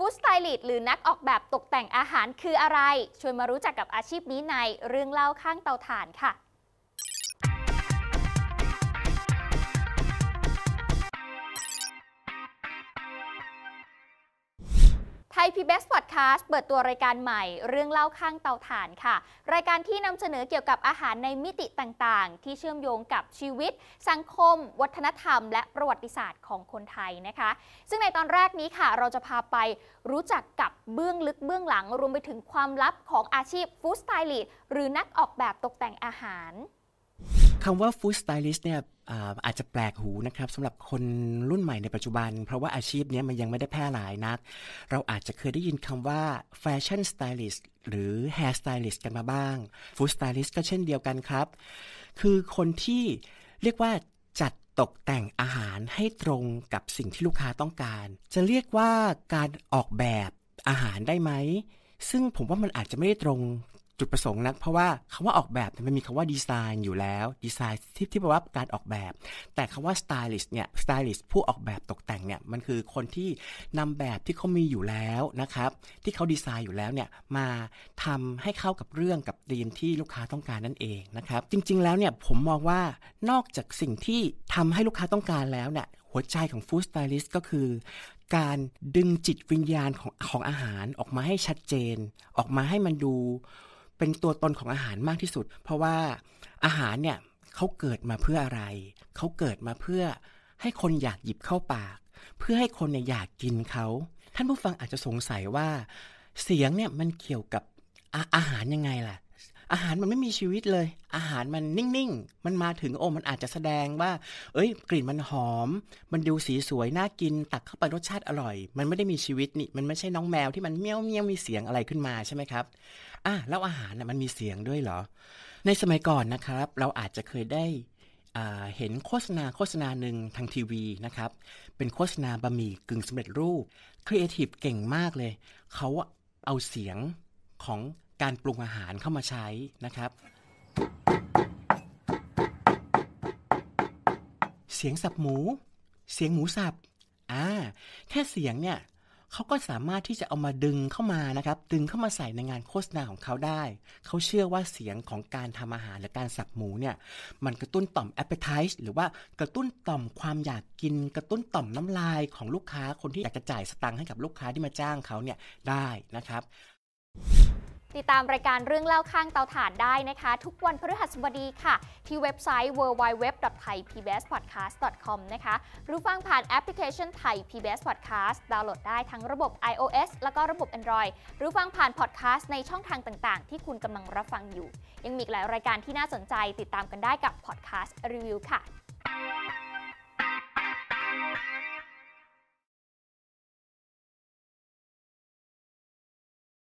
ฟู้ดสไตลิสต์หรือนักออกแบบตกแต่งอาหารคืออะไรชวนมารู้จักกับอาชีพนี้ในเรื่องเล่าข้างเตาถ่านค่ะทยอสพอดแคสต์ เปิดตัวรายการใหม่เรื่องเล่าข้างเตาถ่านค่ะ รายการที่นำเสนอเกี่ยวกับอาหารในมิติต่างๆ ที่เชื่อมโยงกับชีวิต สังคม วัฒนธรรม และประวัติศาสตร์ของคนไทยนะคะ ซึ่งในตอนแรกนี้ค่ะ เราจะพาไปรู้จักกับเบื้องลึกเบื้องหลังรวมไปถึงความลับของอาชีพฟู้ดสไตลิสต์หรือนักออกแบบตกแต่งอาหารคำว่าฟู้ดสไตลิสต์เนี่ยอาจจะแปลกหูนะครับสำหรับคนรุ่นใหม่ในปัจจุบัน เพราะว่าอาชีพนี้มันยังไม่ได้แพร่หลายนัก เราอาจจะเคยได้ยินคำว่าแฟชั่นสไตลิสต์หรือแฮร์สไตลิสต์กันมาบ้างฟู้ดสไตลิสต์ก็เช่นเดียวกันครับ คือคนที่เรียกว่าจัดตกแต่งอาหารให้ตรงกับสิ่งที่ลูกค้าต้องการ จะเรียกว่าการออกแบบอาหารได้ไหมซึ่งผมว่ามันอาจจะไม่ได้ตรงจุดประสงค์นักเพราะว่าคำว่าออกแบบมันมีคำว่าดีไซน์อยู่แล้ว ดีไซน์ที่ที่แปลว่าการออกแบบ แต่คำว่าสไตลิสต์เนี่ยสไตลิสต์ผู้ออกแบบตกแต่งเนี่ยมันคือคนที่นำแบบที่เขามีอยู่แล้วนะครับที่เขาดีไซน์อยู่แล้วเนี่ยมาทำให้เข้ากับเรื่องกับธีมที่ลูกค้าต้องการนั่นเองนะครับจริงๆแล้วเนี่ยผมมองว่านอกจากสิ่งที่ทำให้ลูกค้าต้องการแล้วเนี่ยหัวใจของฟู้ดสไตลิสต์ก็คือ การดึงจิตวิญญาณของของอาหารออกมาให้ชัดเจน ออกมาให้มันดูเป็นตัวตนของอาหารมากที่สุด เพราะว่าอาหารเนี่ยเขาเกิดมาเพื่ออะไร เขาเกิดมาเพื่อให้คนอยากหยิบเข้าปาก เพื่อให้คนเนี่ยอยากกินเขา ท่านผู้ฟังอาจจะสงสัยว่าเสียงเนี่ยมันเกี่ยวกับอาอาหารยังไงล่ะอาหารมันไม่มีชีวิตเลย อาหารมันนิ่งๆ มันมาถึงโอ้มันอาจจะแสดงว่า เอ้ย กลิ่นมันหอม มันดูสีสวยน่ากิน ตักเข้าไปรสชาติอร่อย มันไม่ได้มีชีวิตนี่ มันไม่ใช่น้องแมวที่มันเมี้ยวเมี้ยวมีเสียงอะไรขึ้นมาใช่ไหมครับ อ่ะแล้วอาหารน่ะมันมีเสียงด้วยเหรอ ในสมัยก่อนนะครับ เราอาจจะเคยได้ เห็นโฆษณา โฆษณาหนึ่งทางทีวีนะครับ เป็นโฆษณาบะหมี่กึ่งสำเร็จรูปครีเอทีฟเก่งมากเลยเขาเอาเสียงของการปรุงอาหารเข้ามาใช้นะครับ เสียงสับหมู เสียงหมูสับ อ่า แค่เสียงเนี่ย เขาก็สามารถที่จะเอามาดึงเข้ามานะครับ ดึงเข้ามาใส่ในงานโฆษณาของเขาได้ เขาเชื่อว่าเสียงของการทำอาหารหรือ การสับหมูเนี่ย มันกระตุ้นต่อม appetite หรือว่ากระตุ้นต่อมความอยากกิน กระตุ้นต่อมน้ำลายของลูกค้าคนที่อยากจะจ่ายสตังค์ให้กับลูกค้าที่มาจ้างเขาเนี่ยได้นะครับติดตามรายการเรื่องเล่าข้างเตาถ่านได้นะคะ ทุกวันพฤหัสบดีค่ะ ที่เว็บไซต์ www.thaipbspodcast.com นะคะหรือฟังผ่านแอปพลิเคชันไทย PBS Podcast ดาวน์โหลดได้ทั้งระบบ iOS แล้วก็ระบบ Android หรือฟังผ่าน podcast ในช่องทางต่างๆ ที่คุณกำลังรับฟังอยู่ ยังมีหลายรายการที่น่าสนใจ ติดตามกันได้กับ podcast review ค่ะ